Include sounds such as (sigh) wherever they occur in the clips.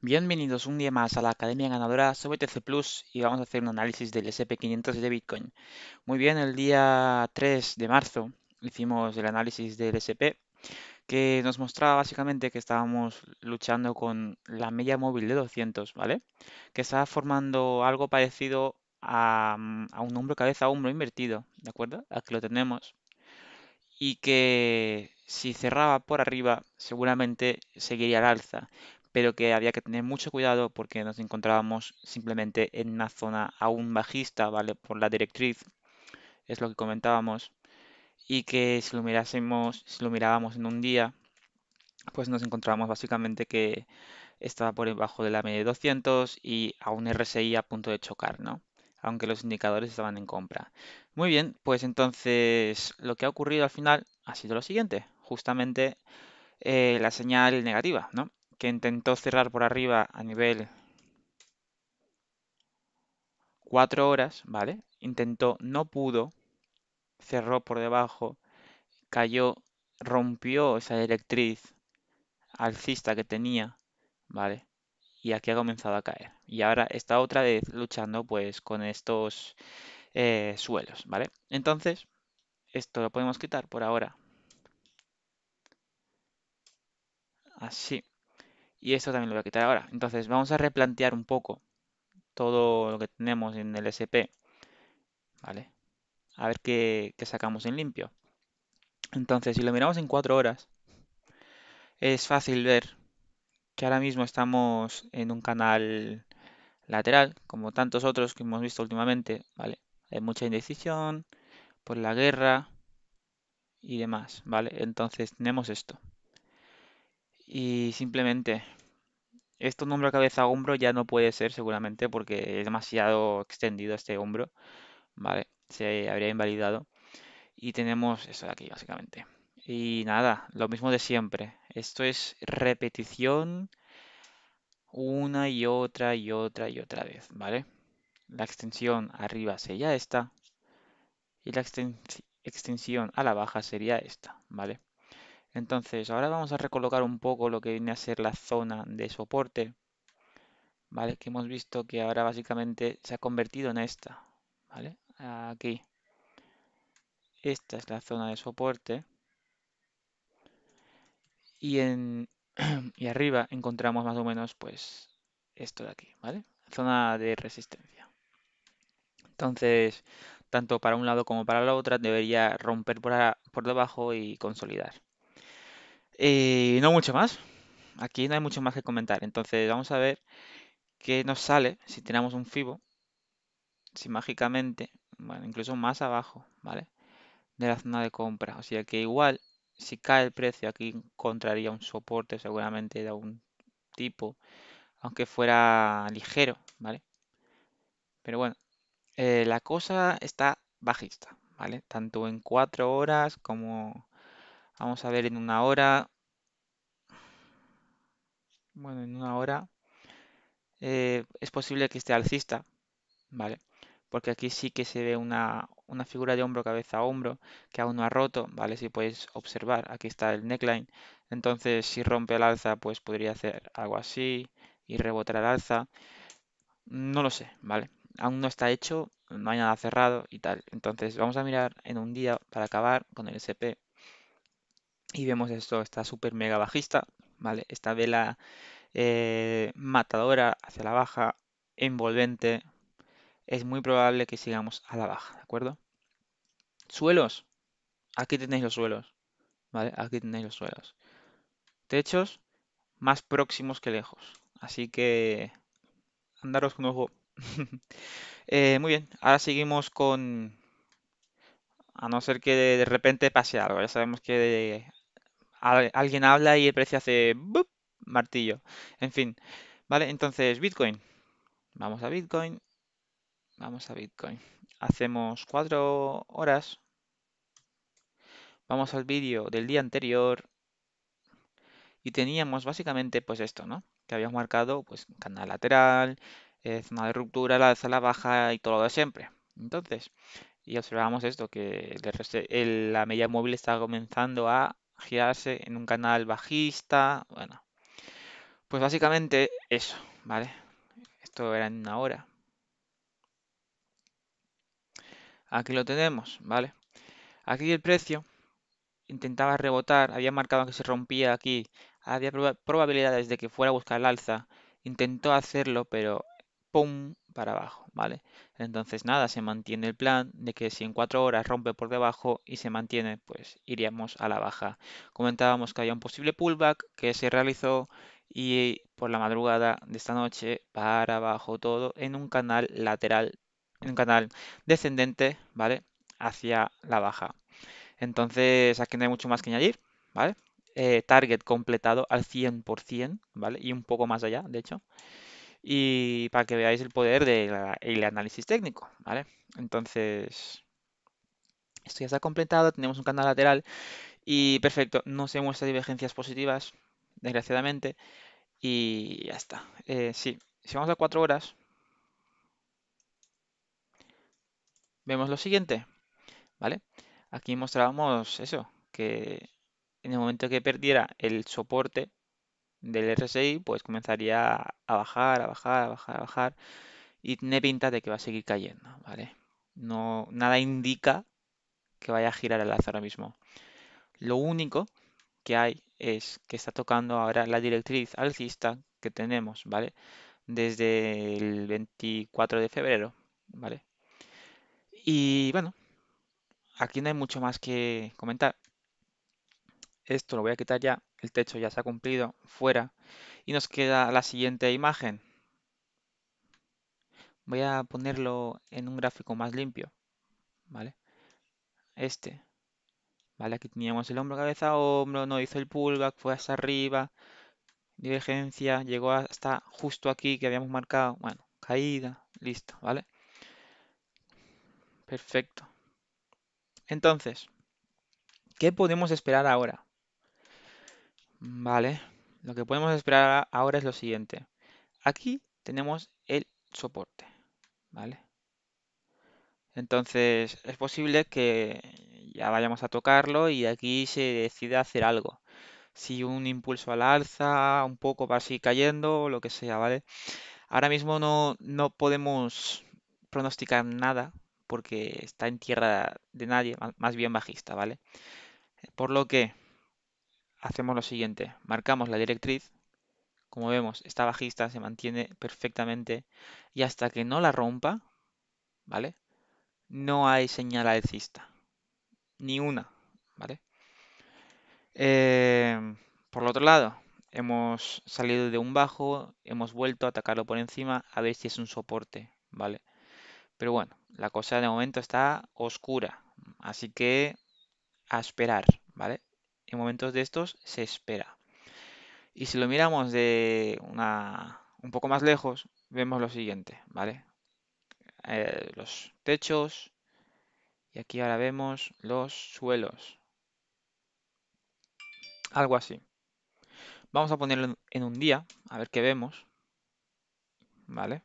Bienvenidos un día más a la Academia Ganadora sobre TC Plus y vamos a hacer un análisis del SP500 de Bitcoin. Muy bien, el día 3 de marzo hicimos el análisis del SP que nos mostraba básicamente que estábamos luchando con la media móvil de 200, ¿vale? Que estaba formando algo parecido a, a un hombro cabeza a hombro invertido, ¿de acuerdo? Aquí lo tenemos. Y que si cerraba por arriba seguramente seguiría al alza pero que había que tener mucho cuidado porque nos encontrábamos simplemente en una zona aún bajista, ¿vale? Por la directriz, es lo que comentábamos, y que si lo mirásemos, si lo mirábamos en un día, pues nos encontrábamos básicamente que estaba por debajo de la media de 200 y a un RSI a punto de chocar, ¿no? Aunque los indicadores estaban en compra. Muy bien, pues entonces lo que ha ocurrido al final ha sido lo siguiente, justamente eh, la señal negativa, ¿no? que intentó cerrar por arriba a nivel 4 horas, ¿vale? Intentó, no pudo, cerró por debajo, cayó, rompió esa electriz alcista que tenía, ¿vale? Y aquí ha comenzado a caer. Y ahora está otra vez luchando pues con estos eh, suelos, ¿vale? Entonces, esto lo podemos quitar por ahora. Así. Y esto también lo voy a quitar ahora. Entonces vamos a replantear un poco todo lo que tenemos en el SP. ¿Vale? A ver qué, sacamos en limpio. Entonces, si lo miramos en 4 horas, es fácil ver que ahora mismo estamos en un canal lateral, como tantos otros que hemos visto últimamente, ¿vale? Hay mucha indecisión por la guerra y demás, ¿vale? Entonces tenemos esto. Y simplemente, esto un hombro, cabeza, hombro ya no puede ser seguramente porque es demasiado extendido este hombro, ¿vale? Se habría invalidado. Y tenemos esto de aquí, básicamente. Y nada, lo mismo de siempre. Esto es repetición una y otra y otra y otra vez, ¿vale? La extensión arriba sería esta y la extensión a la baja sería esta, ¿vale? Entonces, ahora vamos a recolocar un poco lo que viene a ser la zona de soporte, ¿vale? Que hemos visto que ahora básicamente se ha convertido en esta, ¿vale? Aquí. Esta es la zona de soporte. Y, en, (clears throat) y arriba encontramos más o menos pues esto de aquí, ¿vale? Zona de resistencia. Entonces, tanto para un lado como para la otra debería romper por debajo y consolidar. Eh, y no mucho más. Aquí no hay mucho más que comentar. Entonces vamos a ver qué nos sale si tenemos un FIBO. Si mágicamente, incluso más abajo, ¿vale? De la zona de compra. O sea que igual, si cae el precio, aquí encontraría un soporte seguramente de algún tipo. Aunque fuera ligero, ¿vale? Pero bueno, eh, la cosa está bajista, ¿vale? Tanto en 4 horas como Vamos a ver en una hora. Bueno, en una hora eh, es posible que esté alcista, ¿vale? Porque aquí sí que se ve una, una figura de hombro, cabeza a hombro, que aún no ha roto, ¿vale? Si podéis observar, aquí está el neckline. Entonces, si rompe el alza, pues podría hacer algo así y rebotar el alza. No lo sé, ¿vale? Aún no está hecho, no hay nada cerrado y tal. Entonces, vamos a mirar en un día para acabar con el SP y vemos esto, está súper mega bajista, ¿vale? Esta vela eh, matadora hacia la baja, envolvente, es muy probable que sigamos a la baja, ¿de acuerdo? Suelos, aquí tenéis los suelos, ¿vale? Aquí tenéis los suelos. Techos, más próximos que lejos, así que andaros con ojo. (laughs) Eh, muy bien, ahora seguimos con... A no ser que de repente pase algo, ya sabemos que alguien habla y el precio hace ¡bup! martillo. En fin, ¿vale? Entonces, Bitcoin. Vamos a Bitcoin. Vamos a Bitcoin. Hacemos cuatro horas. Vamos al vídeo del día anterior. Y teníamos básicamente pues esto, ¿no? Que habíamos marcado pues canal lateral, eh, zona de ruptura, la alza, baja y todo lo de siempre. Entonces, y observamos esto, que el, la media móvil está comenzando a girarse en un canal bajista, bueno. Pues básicamente eso, ¿vale? Esto era en una hora. Aquí lo tenemos, ¿vale? Aquí el precio intentaba rebotar, había marcado que se rompía aquí, había probabilidades de que fuera a buscar el alza, intentó hacerlo, pero para abajo, ¿vale? Entonces, nada, se mantiene el plan de que si en cuatro horas rompe por debajo y se mantiene, pues iríamos a la baja. Comentábamos que había un posible pullback que se realizó y por la madrugada de esta noche para abajo todo en un canal lateral, en un canal descendente, ¿vale? Hacia la baja. Entonces, aquí no hay mucho más que añadir, ¿vale? Eh, target completado al 100%, ¿vale? Y un poco más allá, de hecho y para que veáis el poder del análisis técnico, ¿vale? Entonces, esto ya está completado, tenemos un canal lateral y perfecto, no se muestra divergencias positivas, desgraciadamente, y ya está. Eh, sí, si vamos a 4 horas, vemos lo siguiente, ¿vale? Aquí mostrábamos eso, que en el momento que perdiera el soporte del RSI pues comenzaría a bajar, a bajar, a bajar, a bajar y tiene pinta de que va a seguir cayendo, ¿vale? No, nada indica que vaya a girar el azar ahora mismo. Lo único que hay es que está tocando ahora la directriz alcista que tenemos, ¿vale? Desde el 24 de febrero, ¿vale? Y bueno, aquí no hay mucho más que comentar. Esto lo voy a quitar ya, el techo ya se ha cumplido, fuera. Y nos queda la siguiente imagen. Voy a ponerlo en un gráfico más limpio, ¿vale? Este. ¿Vale? Aquí teníamos el hombro, cabeza, hombro, no hizo el pullback, fue hacia arriba, divergencia, llegó hasta justo aquí que habíamos marcado, bueno, caída, listo, ¿vale? Perfecto. Entonces, ¿qué podemos esperar ahora? Vale, lo que podemos esperar ahora es lo siguiente. Aquí tenemos el soporte, ¿vale? Entonces es posible que ya vayamos a tocarlo y aquí se decida hacer algo. Si un impulso a la alza, un poco va así cayendo, lo que sea, ¿vale? Ahora mismo no, no podemos pronosticar nada porque está en tierra de nadie, más bien bajista, ¿vale? Por lo que hacemos lo siguiente, marcamos la directriz, como vemos está bajista, se mantiene perfectamente y hasta que no la rompa, ¿vale? No hay señal alcista, ni una, ¿vale? Em, por el otro lado, hemos salido de un bajo, hemos vuelto a atacarlo por encima a ver si es un soporte, ¿vale? Pero bueno, la cosa de momento está oscura, así que a esperar, ¿vale? en momentos de estos se espera. Y si lo miramos de una, un poco más lejos, vemos lo siguiente, ¿vale? Eh, los techos y aquí ahora vemos los suelos. Algo así. Vamos a ponerlo en un día, a ver qué vemos. ¿Vale?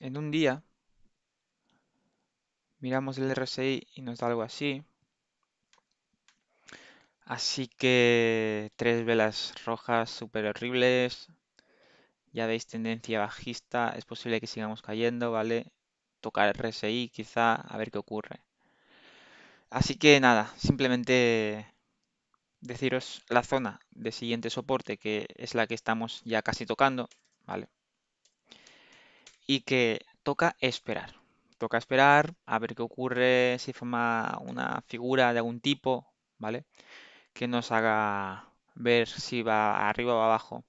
En un día miramos el RSI y nos da algo así. Así que tres velas rojas súper horribles. Ya veis tendencia bajista. Es posible que sigamos cayendo, ¿vale? Tocar RSI quizá, a ver qué ocurre. Así que nada, simplemente deciros la zona de siguiente soporte, que es la que estamos ya casi tocando, ¿vale? Y que toca esperar. Toca esperar, a ver qué ocurre, si forma una figura de algún tipo, ¿vale? que nos haga ver si va arriba o abajo.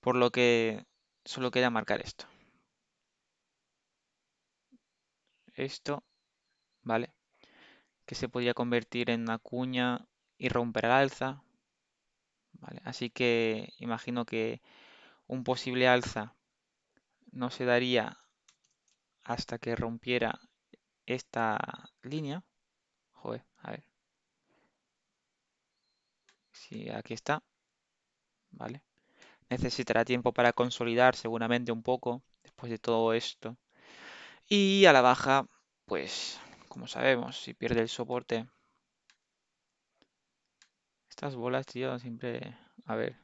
Por lo que solo queda marcar esto. Esto, ¿vale? Que se podría convertir en una cuña y romper al alza. ¿vale? Así que imagino que un posible alza no se daría hasta que rompiera esta línea. Joder, a ver. Si aquí está. ¿Vale? Necesitará tiempo para consolidar seguramente un poco después de todo esto. Y a la baja, pues, como sabemos, si pierde el soporte... Estas bolas, tío, siempre... A ver.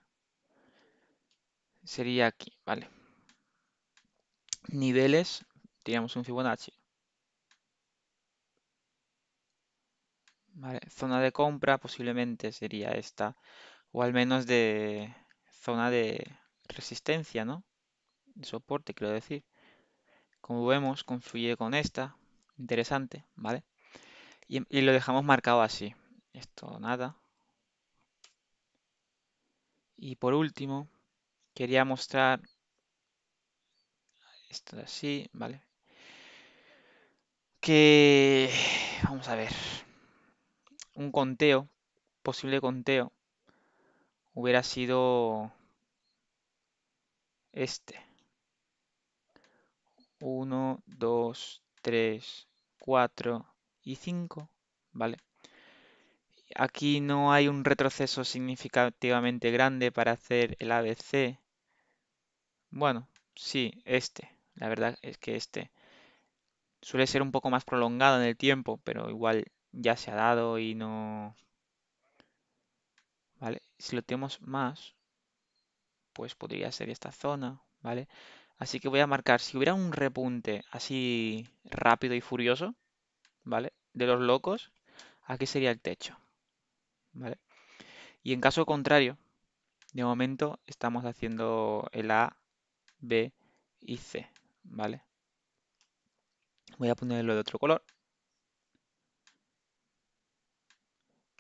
Sería aquí, ¿vale? Niveles, teníamos un Fibonacci. zona de compra posiblemente sería esta. O al menos de zona de resistencia, ¿no? De soporte, quiero decir. Como vemos, confluye con esta. Interesante, ¿vale? Y, lo dejamos marcado así. Esto nada. Y por último, quería mostrar esto así, ¿vale? Que... Vamos a ver un conteo, posible conteo, hubiera sido este. 1, 2, 3, 4 y 5, ¿vale? Aquí no hay un retroceso significativamente grande para hacer el ABC. Bueno, sí, este. La verdad es que este suele ser un poco más prolongado en el tiempo, pero igual ya se ha dado y no... ¿Vale? Si lo tenemos más, pues podría ser esta zona, ¿vale? Así que voy a marcar, si hubiera un repunte así rápido y furioso, ¿vale? De los locos, aquí sería el techo, ¿vale? Y en caso contrario, de momento estamos haciendo el A, B y C, ¿vale? Voy a ponerlo de otro color.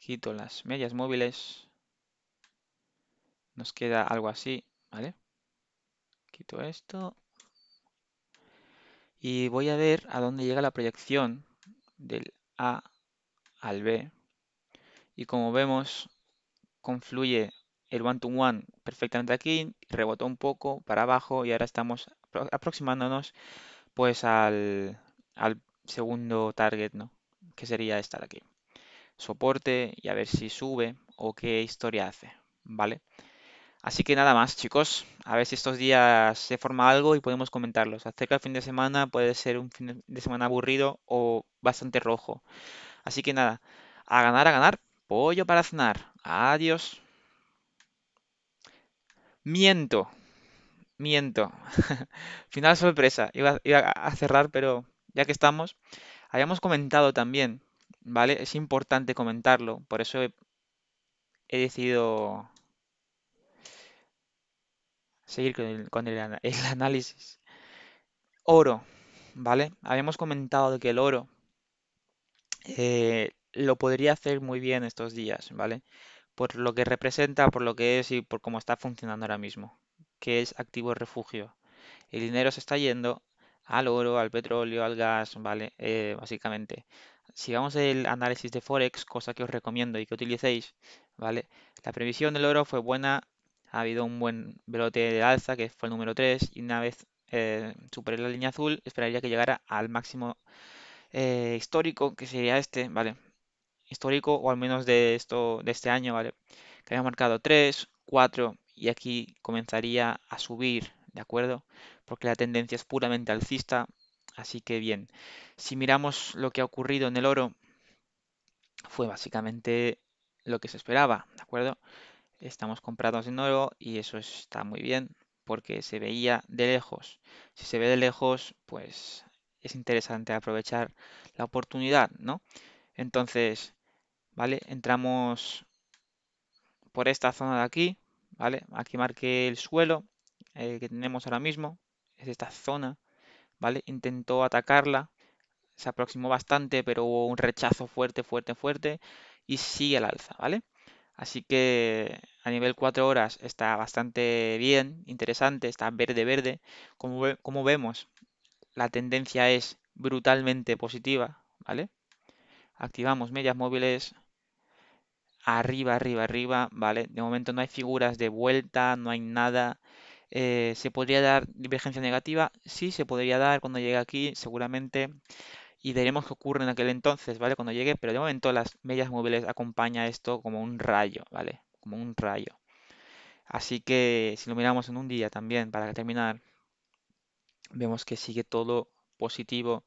Quito las medias móviles. Nos queda algo así, ¿vale? Quito esto. Y voy a ver a dónde llega la proyección del A al B. Y como vemos, confluye el one-to-one perfectamente aquí, rebotó un poco para abajo y ahora estamos aproximándonos pues al, segundo target, ¿no? Que sería esta de aquí soporte y a ver si sube o qué historia hace, ¿vale? Así que nada más, chicos. A ver si estos días se forma algo y podemos comentarlos. Acerca del fin de semana puede ser un fin de semana aburrido o bastante rojo. Así que nada, a ganar, a ganar. Pollo para cenar. Adiós. Miento. Miento. (laughs) Final sorpresa. Iba, iba a cerrar, pero ya que estamos, habíamos comentado también ¿vale? Es importante comentarlo, por eso he, decidido seguir con (laughs) el, análisis. Oro, ¿vale? Habíamos comentado que el oro eh, lo podría hacer muy bien estos días, ¿vale? Por lo que representa, por lo que es y por cómo está funcionando ahora mismo, que es activo refugio. El dinero se está yendo al oro, al petróleo, al gas, ¿vale? Eh, básicamente. Sigamos el análisis de Forex, cosa que os recomiendo y que utilicéis, ¿vale? La previsión del oro fue buena, ha habido un buen velote de alza, que fue el número 3, y una vez eh, superé la línea azul, esperaría que llegara al máximo eh, histórico, que sería este, ¿vale? Histórico, o al menos de, esto, de este año, ¿vale? Que había marcado 3, 4, y aquí comenzaría a subir, ¿de acuerdo? Porque la tendencia es puramente alcista, Así que bien, si miramos lo que ha ocurrido en el oro, fue básicamente lo que se esperaba, ¿de acuerdo? Estamos comprados de nuevo y eso está muy bien porque se veía de lejos. Si se ve de lejos, pues es interesante aprovechar la oportunidad, ¿no? Entonces, ¿vale? Entramos por esta zona de aquí, ¿vale? Aquí marqué el suelo eh, que tenemos ahora mismo, es esta zona Intentó atacarla, se aproximó bastante, pero hubo un rechazo fuerte, fuerte, fuerte y sigue al alza, ¿vale? Así que a nivel 4 horas está bastante bien, interesante, está verde, verde. Como, como vemos, la tendencia es brutalmente positiva, ¿vale? Activamos medias móviles, arriba, arriba, arriba, ¿vale? De momento no hay figuras de vuelta, no hay nada. Eh, ¿Se podría dar divergencia negativa? Sí, se podría dar cuando llegue aquí, seguramente. Y veremos qué ocurre en aquel entonces, ¿vale? Cuando llegue, pero de momento las medias móviles acompaña esto como un rayo, ¿vale? Como un rayo. Así que si lo miramos en un día también, para terminar, vemos que sigue todo positivo.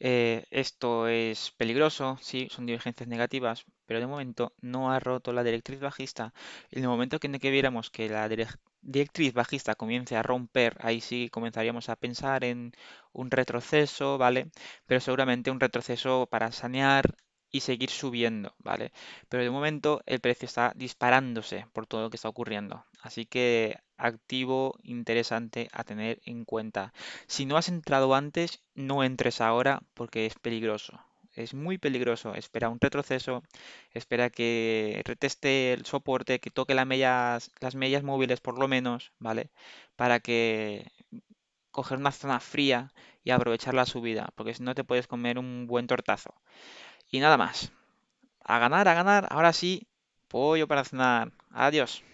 Eh, esto es peligroso, sí, son divergencias negativas, pero de momento no ha roto la directriz bajista. En el momento que, que viéramos que la, directriz bajista comience a romper, ahí sí comenzaríamos a pensar en un retroceso, ¿vale? Pero seguramente un retroceso para sanear y seguir subiendo, ¿vale? Pero de momento el precio está disparándose por todo lo que está ocurriendo. Así que activo interesante a tener en cuenta. Si no has entrado antes, no entres ahora porque es peligroso. Es muy peligroso. Espera un retroceso, espera que reteste el soporte, que toque las medias las medias móviles por lo menos, ¿vale? Para que coger una zona fría y aprovechar la subida, porque si no te puedes comer un buen tortazo. Y nada más. A ganar, a ganar. Ahora sí, pollo para cenar. Adiós.